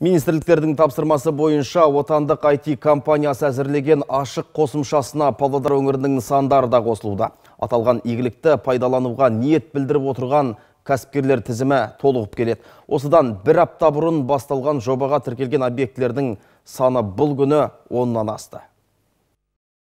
Министрліктердің тапсырмасы бойынша отандық IT компаниясы әзірлеген ашық қосымшасына Павлодар өңірінің нысандары да қосылуда. Аталған игілікті пайдалануға ниет білдіріп отырған кәсіпкерлер тізімі толығып келеді. Осыдан бір апта бұрын басталған жобаға тіркелген объектілердің саны бұл күні оннан асты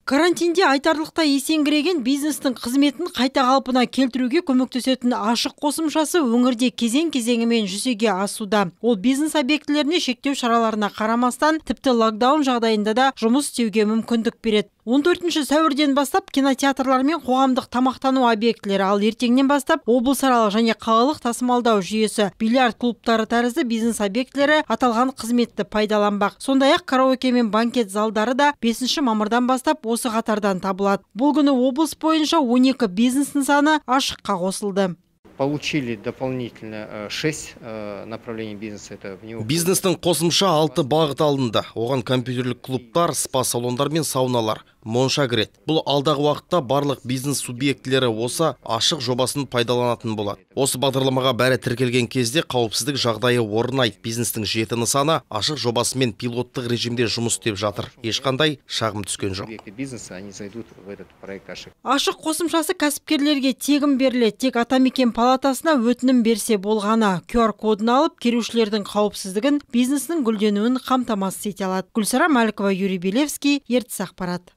карантинде айтарлықта есенгіреген бизнестің қызметін қайта қалпына келтіруге көмектесетін ашық қосымшасы өңірде кезең кезеңімен жүзеге асуда ол бизнес объектілеріне шектеу шараларына қарамастан тіпті локдаун жағдайында да жұмыс істеуге мүмкіндік береді 14 сәуірден бастап кинотеатрлар мен қоғамдық тамақтану объектілері ал ертеңнен бастап облысаралық және қалалық тасымалдау жүйесі бильярд клубтары тәрізді бизнес объектілері аталған қызметті пайдаланбақ сондай ақ караоке мен банкет залдары да 5 мамырдан бастап осы қатардан табылады бұл күні облыс бойынша 12 бизнес нысаны ашыққа қосылды получили дополнительно э, шесть э, направлений бизнеса. Это Бизнестің қосымша алты бағыт алынды. Оған компьютерлік клубтар, спа салондар мен сауналар монша кіреді бұл алдағы уақытта барлық бизнес субъектілері осы ашық жобасын пайдаланатын болады осы бағдарламаға бәрі тіркелген кезде қауіпсіздік жағдайы орнайды бизнестің жеті нысаны ашық жобасымен пилоттық режимде жұмыс істеп жатыр ешқандай шағым түскен жоқ ашық қосымшасы кәсіпкерлерге тегін беріледі тек атамекен палатасына өтінім берсе болғаны qr кодын алып келушілердің қауіпсіздігін бизнестің гүлденуін қамтамасыз ете алады гүлсара мәлікова юрий белевский ертіс ақпарат